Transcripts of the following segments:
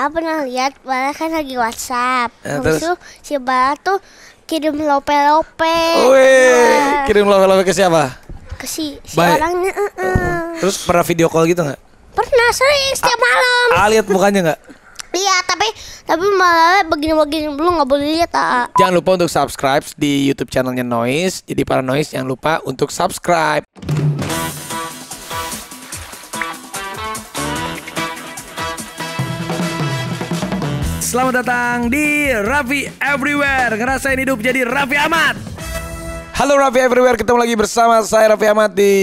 Bala pernah lihat Bala kan lagi WhatsApp. Ya, Habis itu si Bala tuh kirim lope-lope. Wih, nah. kirim lope-lope ke siapa? Ke si, si orangnya. Uh -uh. Terus pernah video call gitu nggak? Pernah sering setiap A malam. Ah, lihat mukanya nggak? Iya, tapi tapi malah begini-begini belum nggak boleh lihat. Ah. Jangan lupa untuk subscribe di YouTube channelnya Noise. Jadi para Noise jangan lupa untuk subscribe. selamat datang di Raffi Everywhere Ngerasain hidup jadi Raffi Ahmad Halo Raffi Everywhere, ketemu lagi bersama saya Raffi Ahmad di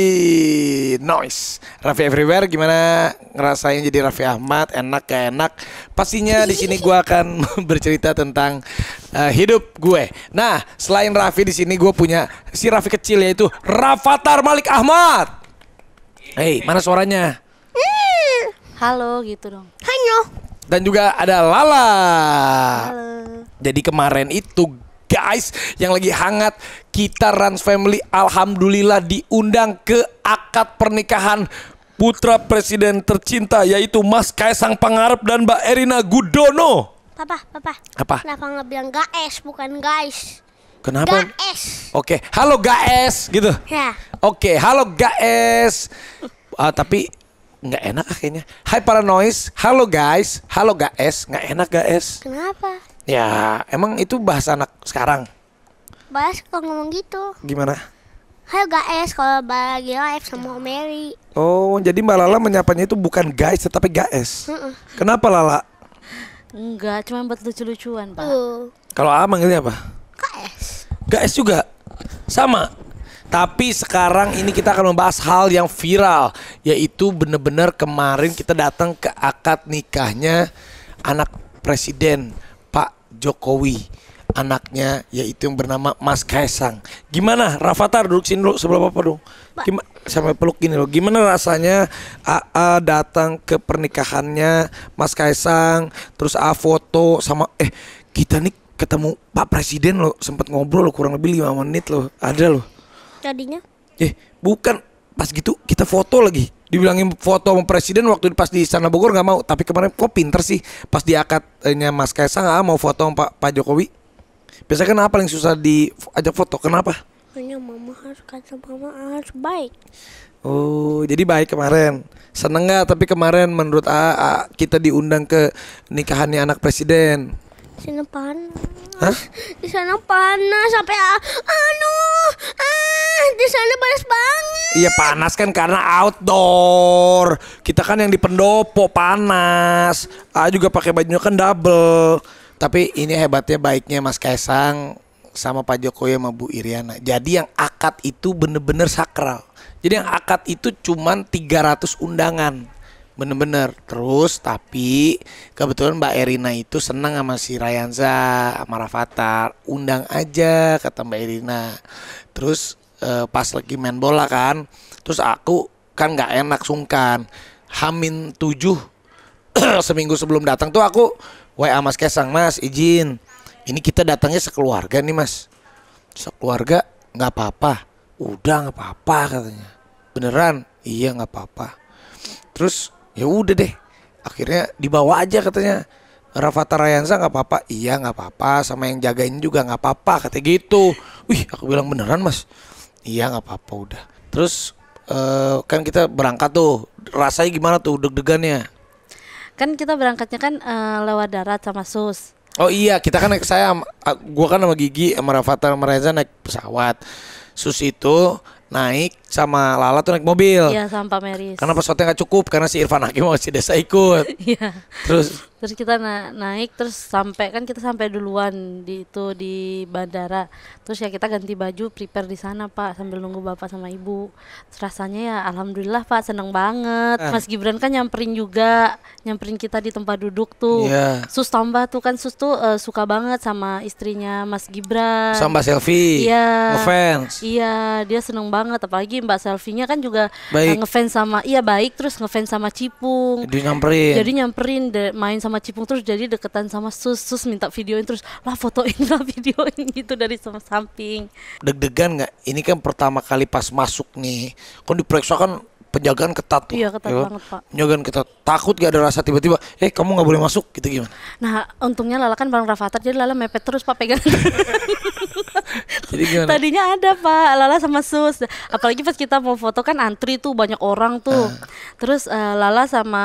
Noise Raffi Everywhere, gimana ngerasain jadi Raffi Ahmad, enak gak enak Pastinya di sini gue akan bercerita tentang uh, hidup gue Nah, selain Raffi di sini gue punya si Raffi kecil yaitu Rafathar Malik Ahmad Hei, mana suaranya? Halo gitu dong Hanyo dan juga ada Lala. Halo. Jadi kemarin itu guys yang lagi hangat kita Rans Family alhamdulillah diundang ke akad pernikahan putra presiden tercinta yaitu Mas Kaisang Pangarep dan Mbak Erina Gudono. Papa, papa. Apa? Kenapa nggak bilang guys, bukan guys? Kenapa? Gaes. Oke, halo gaes gitu. Ya. Oke, halo gaes. Uh, tapi nggak enak ah akhirnya. Hai para noise, halo guys, halo guys, nggak enak guys. Kenapa? Ya emang itu bahasa anak sekarang. Bahas kalau ngomong gitu. Gimana? Hai guys, kalau lagi live sama Mary. Oh, jadi Mbak Lala menyapanya itu bukan guys tetapi guys. Uh Kenapa Lala? Enggak, cuma buat lucu-lucuan, Pak. Uh. Kalau A manggilnya apa? Guys. Guys juga. Sama. Tapi sekarang ini kita akan membahas hal yang viral, yaitu benar-benar kemarin kita datang ke akad nikahnya anak presiden Pak Jokowi, anaknya yaitu yang bernama Mas Kaisang. Gimana, Rafathar duduk sini dulu sebelum apa dong? Gima, sampai peluk gini loh. Gimana rasanya AA datang ke pernikahannya Mas Kaisang, terus A foto sama eh kita nih ketemu Pak Presiden loh, sempat ngobrol loh kurang lebih lima menit loh, ada loh tadinya? Eh, bukan. Pas gitu kita foto lagi. Dibilangin foto sama presiden waktu pas di sana Bogor nggak mau. Tapi kemarin kok pinter sih pas di akadnya Mas Kaisang nggak ah, mau foto sama Pak, Pak Jokowi. Biasanya kenapa yang susah di diajak foto? Kenapa? Hanya mama harus kata mama harus baik. Oh, jadi baik kemarin. Seneng nggak? Tapi kemarin menurut AA kita diundang ke nikahannya anak presiden. sana panas. Hah? Di sana panas sampai anu di sana panas banget. Iya panas kan karena outdoor. Kita kan yang di pendopo panas. A juga pakai bajunya kan double. Tapi ini hebatnya baiknya Mas Kaisang sama Pak Jokowi sama Bu Iriana. Jadi yang akad itu bener-bener sakral. Jadi yang akad itu cuman 300 undangan. Bener-bener Terus tapi Kebetulan Mbak Erina itu senang sama si Rayanza Sama Rafathar Undang aja kata Mbak Erina Terus uh, pas lagi main bola kan terus aku kan nggak enak sungkan hamin tujuh seminggu sebelum datang tuh aku wa mas kesang mas izin ini kita datangnya sekeluarga nih mas sekeluarga nggak apa-apa udah nggak apa-apa katanya beneran iya nggak apa-apa terus ya udah deh akhirnya dibawa aja katanya Rafata Rayansa nggak apa-apa iya nggak apa-apa sama yang jagain juga nggak apa-apa katanya gitu wih aku bilang beneran mas iya nggak apa-apa udah terus uh, kan kita berangkat tuh rasanya gimana tuh deg-degannya kan kita berangkatnya kan uh, lewat darat sama sus oh iya kita kan naik saya gua kan sama gigi sama Rafathar, sama Reza naik pesawat sus itu naik sama Lala tuh naik mobil. Iya, sama Pak Meris. Karena pesawatnya nggak cukup karena si Irfan Hakim masih desa ikut. Iya. terus terus kita na naik terus sampai kan kita sampai duluan di itu di bandara. Terus ya kita ganti baju prepare di sana, Pak, sambil nunggu Bapak sama Ibu. Terus rasanya ya alhamdulillah, Pak, seneng banget. Eh. Mas Gibran kan nyamperin juga, nyamperin kita di tempat duduk tuh. Iya. Sus tambah tuh kan Sus tuh uh, suka banget sama istrinya Mas Gibran. Sama Selfie. Iya. Fans. Iya, dia seneng banget banget apalagi Mbak selvinya kan juga eh, baik. ngefans sama iya baik terus ngefans sama Cipung. Jadi nyamperin. Jadi nyamperin main sama Cipung terus jadi deketan sama Sus, Sus minta videoin terus lah fotoin lah videoin gitu dari sama samping. Deg-degan nggak? Ini kan pertama kali pas masuk nih. kok kan diperiksa kan penjagaan ketat tuh. Iya ketat ya, banget pak. Penjagaan ketat. Takut gak ada rasa tiba-tiba, eh kamu gak boleh masuk gitu gimana? Nah untungnya Lala kan bareng Rafathar jadi Lala mepet terus pak pegang. Jadi gimana? Tadinya ada Pak Lala sama Sus. Apalagi pas kita mau foto kan antri tuh banyak orang tuh. Uh. Terus uh, Lala sama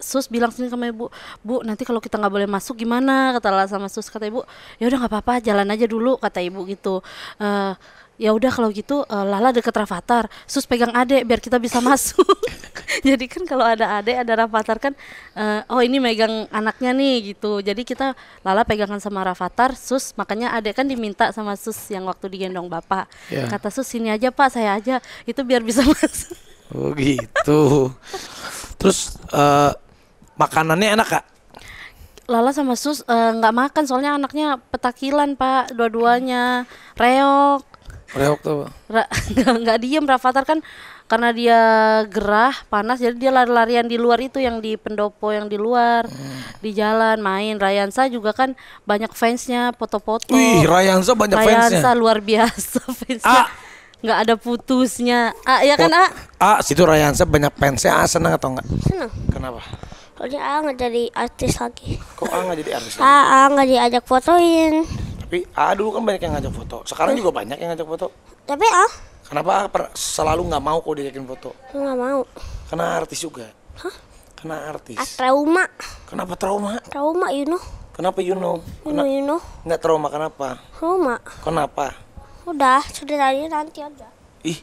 Sus bilang sini sama ibu, bu nanti kalau kita nggak boleh masuk gimana? Kata Lala sama Sus kata ibu, ya udah nggak apa-apa, jalan aja dulu kata ibu gitu. Uh, ya udah kalau gitu uh, Lala deket Rafathar sus pegang Ade biar kita bisa masuk jadi kan kalau ada Ade ada Rafathar kan uh, oh ini megang anaknya nih gitu jadi kita Lala pegangan sama Rafathar sus makanya Ade kan diminta sama sus yang waktu digendong bapak yeah. kata sus sini aja pak saya aja itu biar bisa masuk oh gitu terus uh, makanannya enak kak Lala sama Sus nggak uh, makan soalnya anaknya petakilan pak dua-duanya reok Reok tuh Ra nggak diem Rafathar kan karena dia gerah panas jadi dia lari-larian di luar itu yang di pendopo yang di luar hmm. di jalan main Rayansa juga kan banyak fansnya foto-foto. Wih Rayansa banyak fansnya. Rayansa luar biasa fansnya. Ah nggak ada putusnya. Ah, ya kan, oh. Ah? Ah, situ Rayansa banyak fansnya. Ah, senang atau enggak? Senang. Kenapa? Soalnya Ah nggak jadi artis lagi. Kok Ah nggak jadi artis lagi? Ah, Ah nggak diajak fotoin tapi ah dulu kan banyak yang ngajak foto sekarang juga banyak yang ngajak foto tapi ah kenapa per- selalu nggak mau kok diajakin foto nggak mau karena artis juga hah karena artis ah, trauma kenapa trauma trauma you know kenapa you know you know, you know nggak trauma kenapa trauma kenapa udah sudah tadi nanti aja ih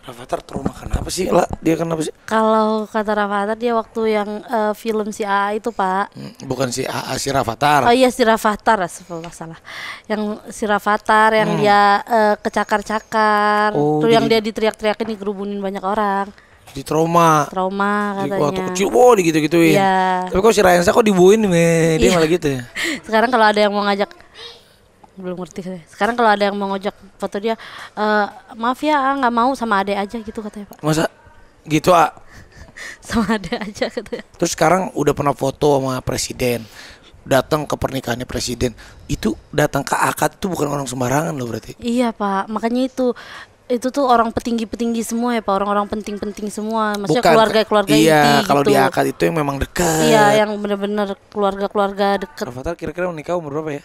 Rafathar trauma kenapa sih lah dia kenapa sih kalau kata Rafathar dia waktu yang uh, film si A itu pak hmm, bukan si A si Rafathar oh iya si Rafathar eh, salah yang si Rafathar yang hmm. dia uh, kecakar-cakar oh, tuh yang dia diteriak-teriakin digerubunin banyak orang di trauma trauma katanya di waktu kecil wow di gitu gituin yeah. tapi kok si saya kok dibuin nih, dia yeah. malah gitu ya sekarang kalau ada yang mau ngajak belum ngerti Sekarang kalau ada yang mau ngojek foto dia, e, maaf ya, ah, nggak mau sama ade aja gitu katanya pak. Masa gitu ah? sama ade aja katanya. Terus sekarang udah pernah foto sama presiden, datang ke pernikahannya presiden, itu datang ke akad itu bukan orang sembarangan loh berarti. Iya pak, makanya itu itu tuh orang petinggi-petinggi semua ya pak orang-orang penting-penting semua maksudnya keluarga-keluarga iya, inti kalau gitu. di akad itu yang memang dekat iya yang benar-benar keluarga-keluarga dekat Rafathar kira-kira menikah umur berapa ya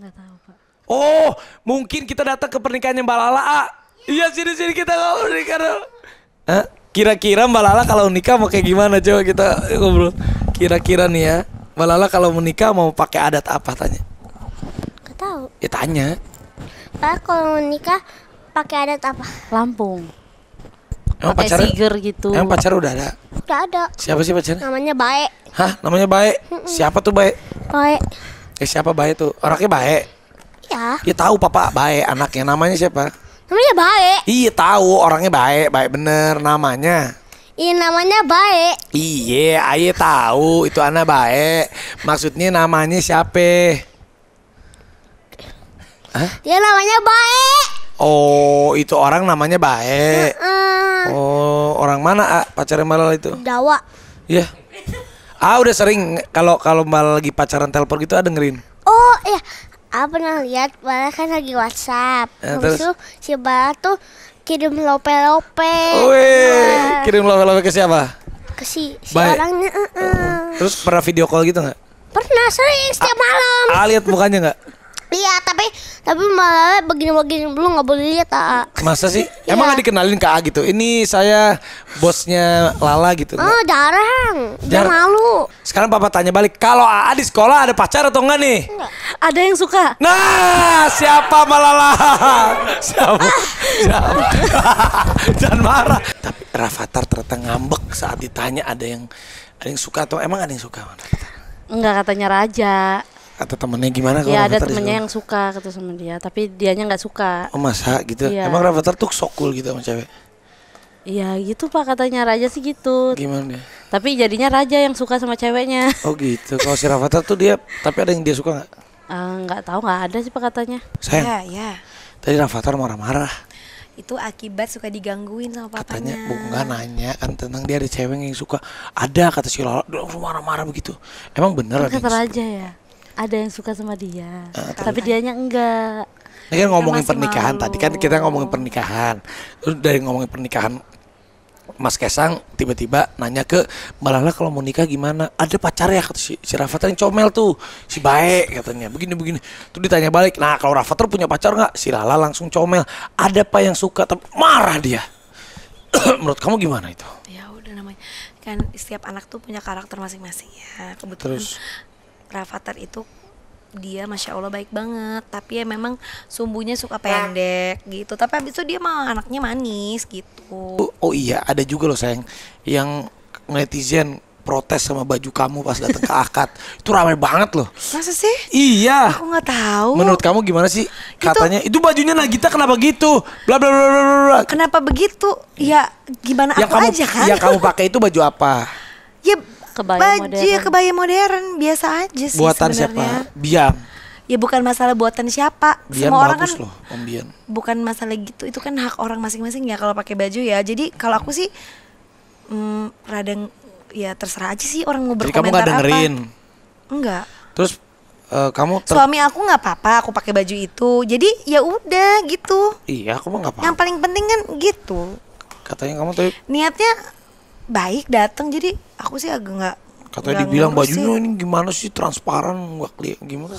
nggak tahu pak Oh, mungkin kita datang ke pernikahannya Mbak Lala. Ah. Iya, sini-sini kita ngobrol nih karena Kira-kira Mbak Lala kalau nikah mau kayak gimana coba kita ngobrol. Kira-kira nih ya, Mbak Lala kalau menikah mau pakai adat apa tanya? Gak tahu. Ya tanya. Pak kalau nikah pakai adat apa? Lampung. Emang pacar siger gitu. Emang pacar udah ada? Udah ada. Siapa sih pacarnya? Namanya Bae. Hah? Namanya Bae? Siapa tuh Bae? Bae. Eh siapa Bae tuh? Orangnya Bae. Iya. Iya tahu papa baik anaknya namanya siapa? Namanya baik. Iya tahu orangnya baik, baik bener namanya. Iya namanya baik. Iya, aye tahu itu anak baik. Maksudnya namanya siapa? Hah? Dia namanya baik. Oh, itu orang namanya baik. Uh Oh, orang mana ah, pacarnya Malal itu? Dawa. Iya. Ah udah sering kalau kalau Malal lagi pacaran telepon gitu ada dengerin. Oh iya, Aku pernah lihat Bala kan lagi WhatsApp. Eh, Habis terus? itu si Bala tuh kirim lope-lope. Wih, nah. kirim lope-lope ke siapa? Ke si, si orangnya. Uh -uh. Terus pernah video call gitu nggak? Pernah sering setiap A malam. Ah, lihat mukanya nggak? Iya, tapi tapi malah begini-begini belum nggak boleh lihat AA. Masa sih? Iya. Emang Emang gak dikenalin ke A gitu? Ini saya bosnya Lala gitu. Oh, enggak? jarang. Dia malu. Sekarang papa tanya balik, kalau A di sekolah ada pacar atau enggak nih? Enggak. Ada yang suka. Nah, siapa Malala? siapa? Ah. siapa? Jangan marah. Tapi Rafathar ternyata ngambek saat ditanya ada yang ada yang suka atau emang ada yang suka? Enggak katanya raja atau temennya gimana iya, kalau ya ada temennya yang suka kata sama dia tapi dianya nggak suka oh masa gitu ya. emang Rafathar tuh sok cool gitu sama cewek Iya gitu pak katanya Raja sih gitu Gimana? Tapi jadinya Raja yang suka sama ceweknya Oh gitu Kalau si Rafathar tuh dia Tapi ada yang dia suka nggak eh, nggak uh, tahu nggak ada sih pak katanya sayang ya, ya. tadi Rafathar marah-marah itu akibat suka digangguin sama papanya katanya bukan nanya kan tentang dia ada cewek yang suka ada kata si Lola marah-marah begitu emang bener kan kata Raja ya ada yang suka sama dia uh, tapi nya enggak ini kan ngomongin pernikahan malu. tadi kan kita ngomongin pernikahan terus dari ngomongin pernikahan Mas Kesang tiba-tiba nanya ke Mbak kalau mau nikah gimana? Ada pacar ya si, si Rafathar yang comel tuh, si baik katanya. Begini begini. Tuh ditanya balik. Nah, kalau Rafathar punya pacar nggak? Si Lala langsung comel. Ada apa yang suka tapi marah dia. Menurut kamu gimana itu? Ya udah namanya kan setiap anak tuh punya karakter masing-masing ya. Kebetulan Terus Rafathar itu dia masya allah baik banget tapi ya memang sumbunya suka nah. pendek gitu tapi abis itu dia mah anaknya manis gitu oh, oh, iya ada juga loh sayang yang netizen protes sama baju kamu pas datang ke akad itu ramai banget loh masa sih iya aku nggak tahu menurut kamu gimana sih itu, katanya itu bajunya Nagita kenapa gitu bla bla bla bla bla kenapa begitu ya gimana yang aku kamu, aja kan yang kamu pakai itu baju apa ya kebaya Baji, modern. Iya, kebaya modern biasa aja sih Buatan sebenernya. siapa? Biam. Ya bukan masalah buatan siapa. Bian Semua orang kan loh, Om Bian. Bukan masalah gitu. Itu kan hak orang masing-masing ya kalau pakai baju ya. Jadi kalau aku sih mm, radang ya terserah aja sih orang mau berkomentar Jadi kamu gak dengerin? Apa. Enggak. Terus uh, kamu suami aku nggak apa-apa aku pakai baju itu jadi ya udah gitu iya aku mah nggak apa-apa yang paling penting kan gitu katanya kamu tuh niatnya baik datang jadi aku sih agak nggak katanya dibilang bajunya ini gimana sih transparan gak kelihatan gimana